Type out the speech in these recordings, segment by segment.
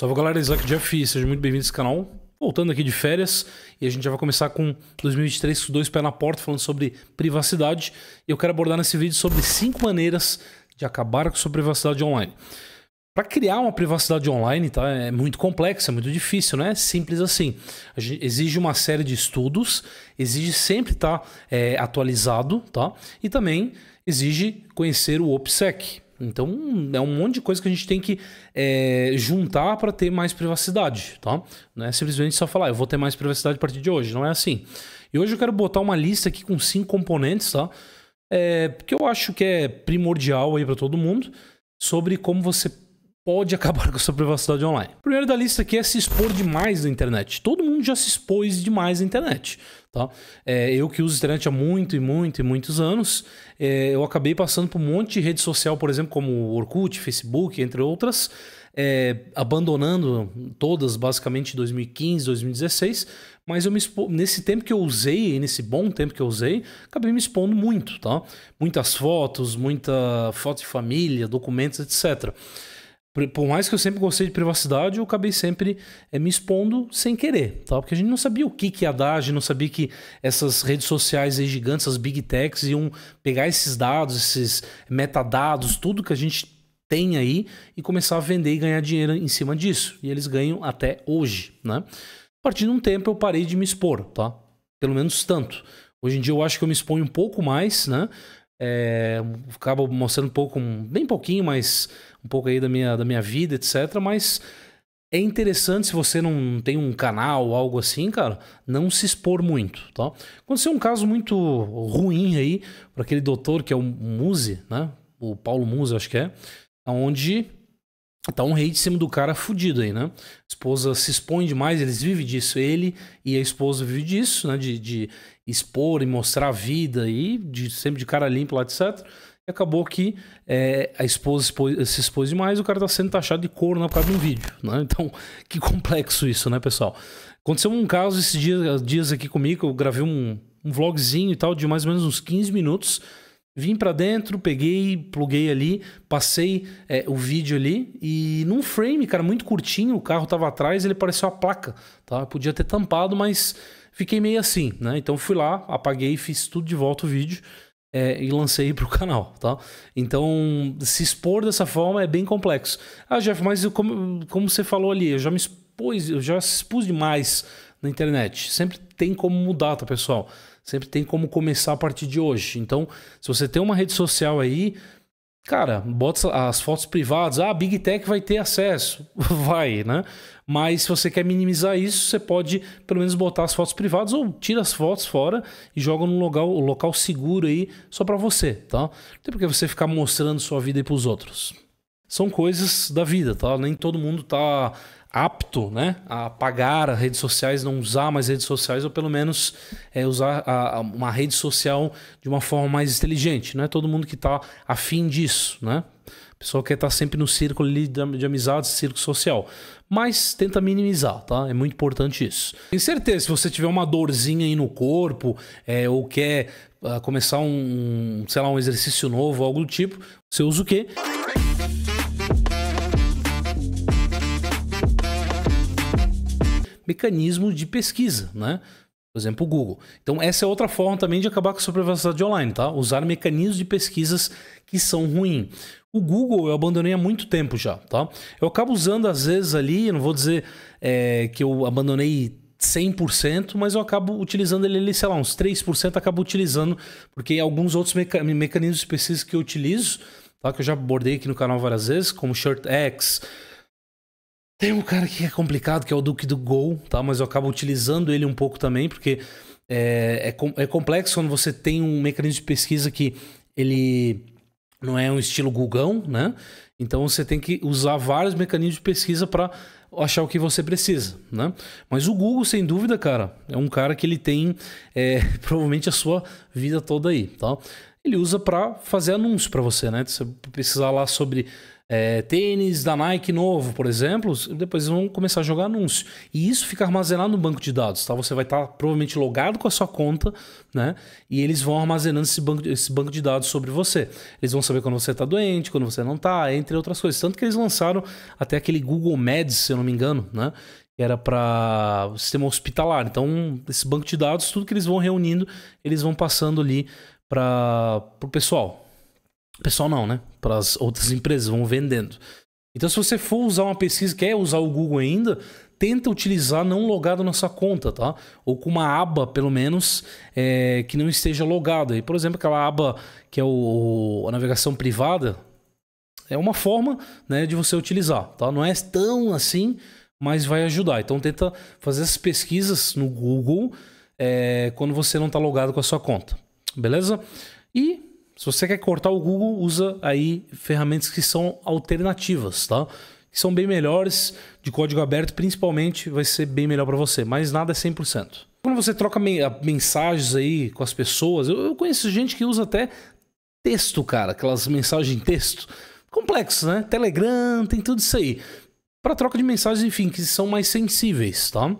Salve galera, Isaac Jeff, FI, sejam muito bem-vindos ao canal. Voltando aqui de férias e a gente já vai começar com 2023 com dois pés na porta, falando sobre privacidade. E eu quero abordar nesse vídeo sobre cinco maneiras de acabar com sua privacidade online. Para criar uma privacidade online, tá? É muito complexo, é muito difícil, não é simples assim. Exige uma série de estudos, exige sempre estar tá, é, atualizado, tá? E também exige conhecer o OPSEC, então é um monte de coisa que a gente tem que é, juntar para ter mais privacidade, tá? Não é simplesmente só falar, ah, eu vou ter mais privacidade a partir de hoje, não é assim. E hoje eu quero botar uma lista aqui com cinco componentes, tá? É, que eu acho que é primordial aí para todo mundo sobre como você pode acabar com sua privacidade online. primeiro da lista aqui é se expor demais na internet. Todo mundo já se expôs demais na internet. Tá? É, eu que uso internet há muito e muito e muitos anos, é, eu acabei passando por um monte de rede social, por exemplo, como Orkut, Facebook, entre outras, é, abandonando todas basicamente em 2015, 2016, mas eu me expo... nesse tempo que eu usei, nesse bom tempo que eu usei, acabei me expondo muito, tá? Muitas fotos, muita foto de família, documentos, etc. Por mais que eu sempre gostei de privacidade, eu acabei sempre é, me expondo sem querer, tá? Porque a gente não sabia o que, que ia dar, a gente não sabia que essas redes sociais gigantes, essas big techs, iam pegar esses dados, esses metadados, tudo que a gente tem aí e começar a vender e ganhar dinheiro em cima disso. E eles ganham até hoje, né? A partir de um tempo eu parei de me expor, tá? Pelo menos tanto. Hoje em dia eu acho que eu me exponho um pouco mais, né? É, acabo mostrando um pouco, bem pouquinho, mas um pouco aí da minha, da minha vida, etc. Mas é interessante se você não tem um canal ou algo assim, cara, não se expor muito, tá? Aconteceu um caso muito ruim aí para aquele doutor que é o Muse, né? O Paulo Muse, acho que é, aonde tá um rei de cima do cara fudido aí, né? A esposa se expõe demais, eles vivem disso, ele e a esposa vivem disso, né? De, de expor e mostrar a vida e de, sempre de cara limpa lá, etc. E acabou que é, a esposa expôs, se expôs demais o cara tá sendo taxado de corno por causa de um vídeo, né? Então, que complexo isso, né, pessoal? Aconteceu um caso esses dias, dias aqui comigo, eu gravei um, um vlogzinho e tal de mais ou menos uns 15 minutos. Vim para dentro, peguei, pluguei ali, passei é, o vídeo ali e num frame, cara, muito curtinho, o carro tava atrás, ele pareceu a placa, tá? Eu podia ter tampado, mas fiquei meio assim, né? Então fui lá, apaguei, fiz tudo de volta o vídeo é, e lancei pro canal, tá? Então, se expor dessa forma é bem complexo. Ah, Jeff, mas eu, como, como você falou ali, eu já me expus, eu já expus demais na internet. Sempre tem como mudar, tá, pessoal? Sempre tem como começar a partir de hoje. Então, se você tem uma rede social aí, Cara, bota as fotos privadas. Ah, a Big Tech vai ter acesso. Vai, né? Mas se você quer minimizar isso, você pode pelo menos botar as fotos privadas ou tira as fotos fora e joga num local, local seguro aí só para você, tá? Não tem porque você ficar mostrando sua vida para os outros são coisas da vida, tá? Nem todo mundo tá apto, né, a pagar as redes sociais, não usar mais redes sociais ou pelo menos é, usar a, a, uma rede social de uma forma mais inteligente, não é todo mundo que tá afim disso, né? Pessoa pessoal quer estar tá sempre no círculo ali de, de amizades, círculo social, mas tenta minimizar, tá? É muito importante isso. Tenho certeza, se você tiver uma dorzinha aí no corpo é, ou quer uh, começar um, sei lá, um exercício novo, algo do tipo, você usa o quê? mecanismo de pesquisa, né? Por exemplo, o Google. Então, essa é outra forma também de acabar com a sua privacidade online, tá? Usar mecanismos de pesquisas que são ruins. O Google eu abandonei há muito tempo já, tá? Eu acabo usando às vezes ali, eu não vou dizer é, que eu abandonei 100%, mas eu acabo utilizando ele ali, sei lá, uns 3% acabo utilizando, porque alguns outros meca mecanismos de pesquisa que eu utilizo, tá? Que eu já abordei aqui no canal várias vezes, como ShirtX, tem um cara que é complicado, que é o Duke do Go, tá? Mas eu acabo utilizando ele um pouco também, porque é, é, é complexo quando você tem um mecanismo de pesquisa que ele não é um estilo Gugão, né? Então você tem que usar vários mecanismos de pesquisa para achar o que você precisa, né? Mas o Google, sem dúvida, cara, é um cara que ele tem é, provavelmente a sua vida toda aí, tá? Ele usa para fazer anúncios para você, né? Se você precisar lá sobre é, tênis da Nike novo, por exemplo, depois vão começar a jogar anúncio. E isso fica armazenado no banco de dados, tá? Você vai estar tá, provavelmente logado com a sua conta, né? E eles vão armazenando esse banco, esse banco de dados sobre você. Eles vão saber quando você está doente, quando você não está, entre outras coisas. Tanto que eles lançaram até aquele Google Meds, se eu não me engano, né? era para sistema hospitalar. Então, esse banco de dados, tudo que eles vão reunindo, eles vão passando ali para o pessoal. Pessoal não, né? Para as outras empresas, vão vendendo. Então, se você for usar uma pesquisa, quer usar o Google ainda, tenta utilizar não logado na sua conta, tá? Ou com uma aba, pelo menos, é, que não esteja logada. E, por exemplo, aquela aba que é o, a navegação privada, é uma forma né, de você utilizar, tá? Não é tão assim, mas vai ajudar. Então, tenta fazer essas pesquisas no Google é, quando você não está logado com a sua conta, beleza? E se você quer cortar o Google, usa aí ferramentas que são alternativas, tá? Que são bem melhores, de código aberto principalmente, vai ser bem melhor para você, mas nada é 100%. Quando você troca ah, mensagens aí com as pessoas, eu conheço gente que usa até texto, cara, aquelas mensagens em texto. Complexo, né? Telegram, tem tudo isso aí. Para troca de mensagens, enfim, que são mais sensíveis, tá?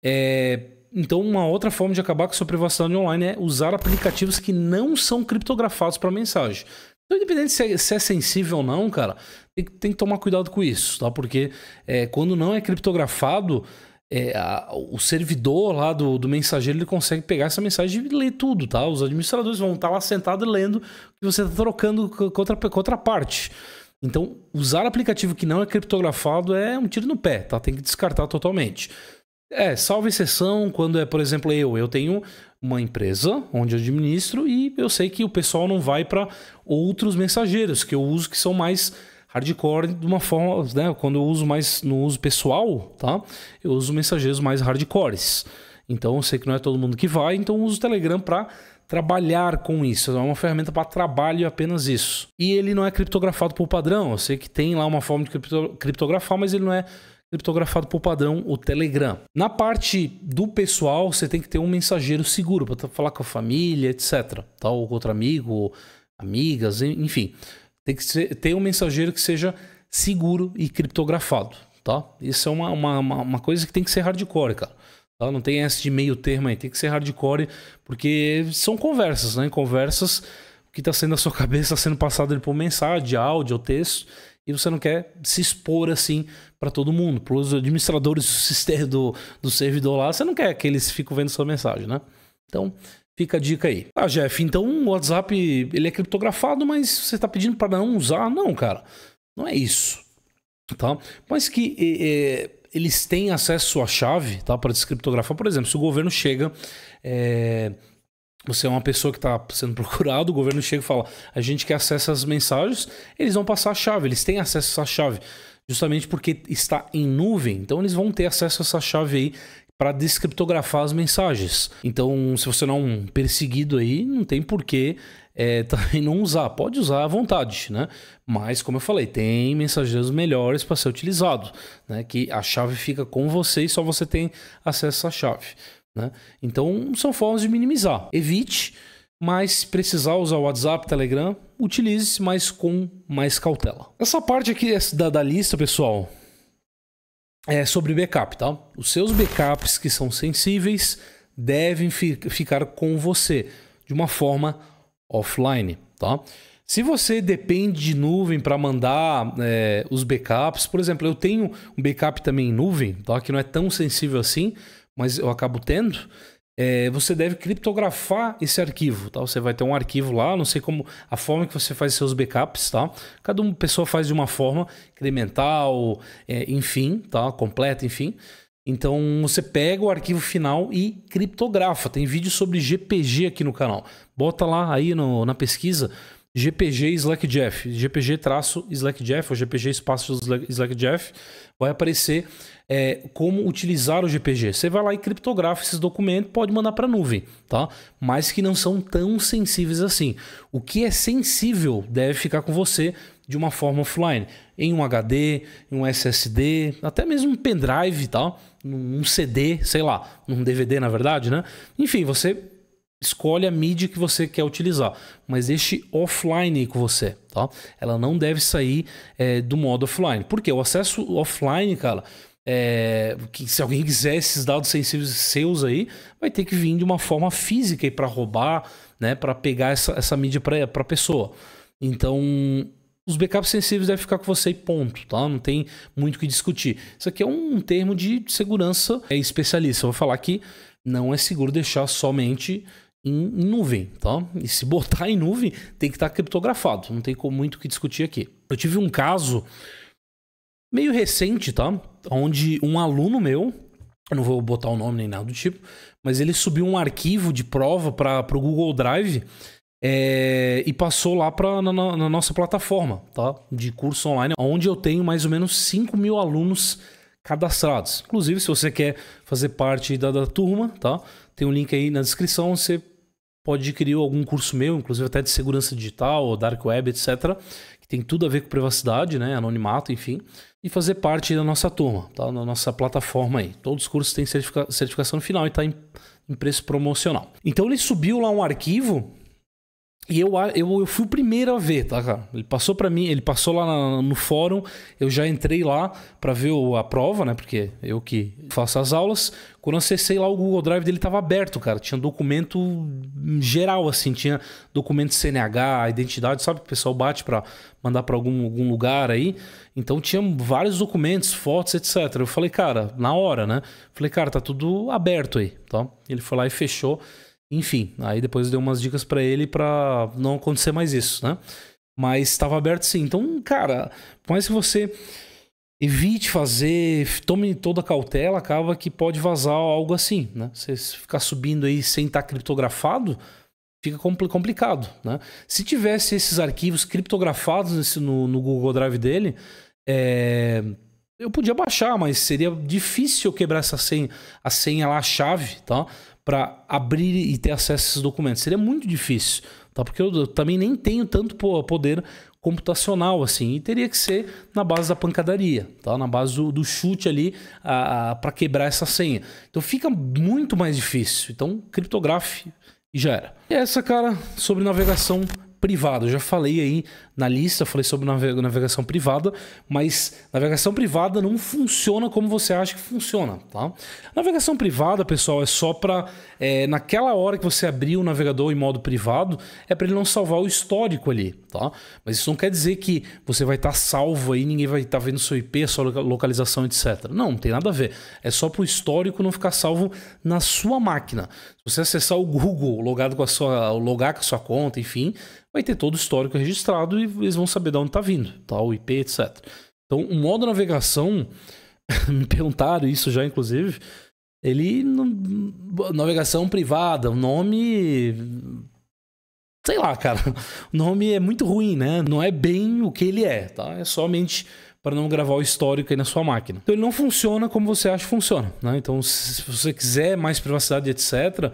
É, então, uma outra forma de acabar com a sua privacidade online é usar aplicativos que não são criptografados para mensagem. Então, independente se é, se é, sensível ou não, cara, tem, tem, que tomar cuidado com isso, tá? Porque é, quando não é criptografado, é, a, o servidor lá do, do, mensageiro ele consegue pegar essa mensagem e ler tudo, tá? Os administradores vão estar tá lá sentados lendo o que você está trocando com outra, com outra parte. Então, usar aplicativo que não é criptografado é um tiro no pé, tá? Tem que descartar totalmente. É, salve exceção quando é, por exemplo, eu. Eu tenho uma empresa onde eu administro e eu sei que o pessoal não vai para outros mensageiros que eu uso que são mais hardcore de uma forma, né? Quando eu uso mais no uso pessoal, tá? Eu uso mensageiros mais hardcores. Então eu sei que não é todo mundo que vai, então eu uso o Telegram para trabalhar com isso. É uma ferramenta para trabalho apenas isso. E ele não é criptografado por padrão. Eu sei que tem lá uma forma de criptografar, mas ele não é criptografado por padrão, o Telegram. Na parte do pessoal, você tem que ter um mensageiro seguro para tá, falar com a família, etc. Tal, tá? Ou com outro amigo, amigas, enfim. Tem que ser, ter um mensageiro que seja seguro e criptografado. Tá? Isso é uma, uma, uma coisa que tem que ser hardcore, cara. Tá? Não tem essa de meio termo aí, tem que ser hardcore, porque são conversas, né? Conversas que está sendo na sua cabeça, está sendo passado por mensagem, áudio ou texto e você não quer se expor assim para todo mundo, para os administradores do, do servidor lá, você não quer que eles fiquem vendo sua mensagem, né? Então, fica a dica aí. Ah, Jeff, então o WhatsApp ele é criptografado, mas você está pedindo para não usar? Não, cara, não é isso, tá? Mas que é, eles têm acesso à chave, tá, para descriptografar. Por exemplo, se o governo chega é, você é uma pessoa que está sendo procurada, o governo chega e fala: a gente quer acesso às mensagens, eles vão passar a chave, eles têm acesso a essa chave, justamente porque está em nuvem, então eles vão ter acesso a essa chave aí para descriptografar as mensagens. Então, se você não é um perseguido aí, não tem porquê é, também não usar. Pode usar à vontade, né? Mas, como eu falei, tem mensageiros melhores para ser utilizado, né? Que a chave fica com você e só você tem acesso à chave. Né? Então, são formas de minimizar. Evite, mas se precisar usar o WhatsApp, Telegram, utilize, mas com mais cautela. Essa parte aqui é da, da lista, pessoal, é sobre backup, tá? Os seus backups que são sensíveis devem fi ficar com você de uma forma offline, tá? Se você depende de nuvem para mandar é, os backups, por exemplo, eu tenho um backup também em nuvem, tá? que não é tão sensível assim, mas eu acabo tendo, é, você deve criptografar esse arquivo, tá? Você vai ter um arquivo lá, não sei como a forma que você faz seus backups, tá? Cada uma pessoa faz de uma forma, incremental, é, enfim, tá? Completa, enfim. Então você pega o arquivo final e criptografa. Tem vídeo sobre GPG aqui no canal. Bota lá aí no, na pesquisa GPG Slack Jeff, GPG traço Jeff, ou GPG espaço Jeff vai aparecer é, como utilizar o GPG. Você vai lá e criptografa esses documentos, pode mandar para a nuvem, tá? Mas que não são tão sensíveis assim. O que é sensível deve ficar com você de uma forma offline, em um HD, em um SSD, até mesmo um pendrive, tá? Num CD, sei lá, num DVD na verdade, né? Enfim, você escolhe a mídia que você quer utilizar, mas deixe offline com você, tá? Ela não deve sair é, do modo offline, porque o acesso offline, cara, é, que se alguém quiser esses dados sensíveis seus aí, vai ter que vir de uma forma física aí para roubar, né, para pegar essa, essa mídia para a pessoa. Então, os backups sensíveis devem ficar com você e ponto, tá? Não tem muito o que discutir. Isso aqui é um termo de segurança é especialista. Eu vou falar que não é seguro deixar somente em nuvem, tá? E se botar em nuvem, tem que estar tá criptografado, não tem muito o que discutir aqui. Eu tive um caso meio recente, tá? Onde um aluno meu, eu não vou botar o nome nem nada do tipo, mas ele subiu um arquivo de prova para o Google Drive é, e passou lá pra, na, na, nossa plataforma tá? de curso online, onde eu tenho mais ou menos 5 mil alunos cadastrados. Inclusive, se você quer fazer parte da, da turma, tá? Tem um link aí na descrição, você pode adquirir algum curso meu, inclusive até de segurança digital, ou dark web, etc, que tem tudo a ver com privacidade, né, anonimato, enfim, e fazer parte da nossa turma, tá? Na nossa plataforma aí. Todos os cursos têm certificação final e está em, em preço promocional. Então ele subiu lá um arquivo e eu, eu, eu fui o primeiro a ver, tá, cara? Ele passou para mim, ele passou lá na, no fórum, eu já entrei lá para ver o, a prova, né? Porque eu que faço as aulas. Quando eu acessei lá, o Google Drive dele tava aberto, cara. Tinha documento geral, assim. Tinha documento CNH, identidade, sabe? Que o pessoal bate pra mandar pra algum, algum lugar aí. Então tinha vários documentos, fotos, etc. Eu falei, cara, na hora, né? Falei, cara, tá tudo aberto aí, tá? Ele foi lá e fechou. Enfim, aí depois eu dei umas dicas para ele para não acontecer mais isso, né? Mas estava aberto sim. Então, cara, por mais que você evite fazer, tome toda a cautela, acaba que pode vazar algo assim, né? Você ficar subindo aí sem estar tá criptografado, fica complicado, né? Se tivesse esses arquivos criptografados nesse, no, no, Google Drive dele, é, eu podia baixar, mas seria difícil eu quebrar essa senha, a senha lá, a chave, tá? para abrir e ter acesso a esses documentos. Seria muito difícil, tá? Porque eu também nem tenho tanto poder computacional assim, e teria que ser na base da pancadaria, tá? Na base do, do chute ali para quebrar essa senha. Então fica muito mais difícil. Então criptografe e já era. E essa, cara, sobre navegação privado Eu já falei aí na lista, falei sobre navegação privada, mas navegação privada não funciona como você acha que funciona, tá? Navegação privada, pessoal, é só para é, naquela hora que você abrir o navegador em modo privado, é para ele não salvar o histórico ali, tá? Mas isso não quer dizer que você vai estar tá salvo aí, ninguém vai estar tá vendo seu IP, sua localização, etc. Não, não tem nada a ver. É só para o histórico não ficar salvo na sua máquina você acessar o Google, logado com a sua, logar com a sua conta, enfim, vai ter todo o histórico registrado e eles vão saber de onde está vindo, tá? o IP, etc. Então, o modo navegação, me perguntaram isso já, inclusive, ele. Navegação privada, o nome. Sei lá, cara. O nome é muito ruim, né? Não é bem o que ele é, tá? É somente para não gravar o histórico aí na sua máquina. Então ele não funciona como você acha que funciona. Né? Então, se você quiser mais privacidade, etc.,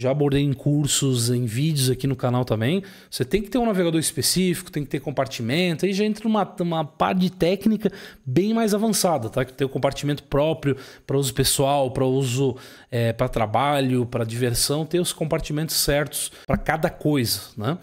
já abordei em cursos, em vídeos aqui no canal também. Você tem que ter um navegador específico, tem que ter compartimento. Aí já entra uma, uma parte de técnica bem mais avançada, tá? Que tem o um compartimento próprio para uso pessoal, para uso é, para trabalho, para diversão. Ter os compartimentos certos para cada coisa, né?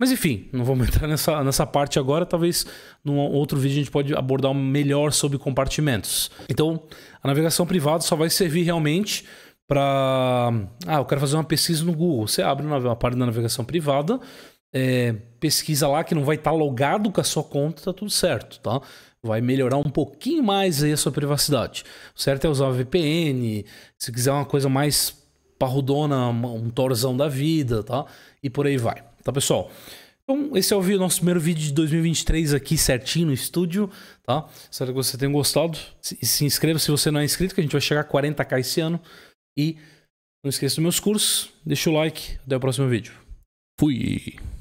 Mas enfim, não vamos entrar nessa, nessa parte agora. Talvez num outro vídeo a gente pode abordar melhor sobre compartimentos. Então, a navegação privada só vai servir realmente para. Ah, eu quero fazer uma pesquisa no Google. Você abre uma parte da navegação privada, é, pesquisa lá que não vai estar tá logado com a sua conta, tá tudo certo, tá? Vai melhorar um pouquinho mais aí a sua privacidade. O certo é usar VPN, se quiser uma coisa mais parrudona, um torzão da vida, tá? E por aí vai tá pessoal? Então, esse é o nosso primeiro vídeo de 2023 aqui certinho no estúdio, tá? Espero que você tenha gostado. Se, se inscreva se você não é inscrito, que a gente vai chegar a 40k esse ano. E não esqueça dos meus cursos, deixa o like, até o próximo vídeo. Fui!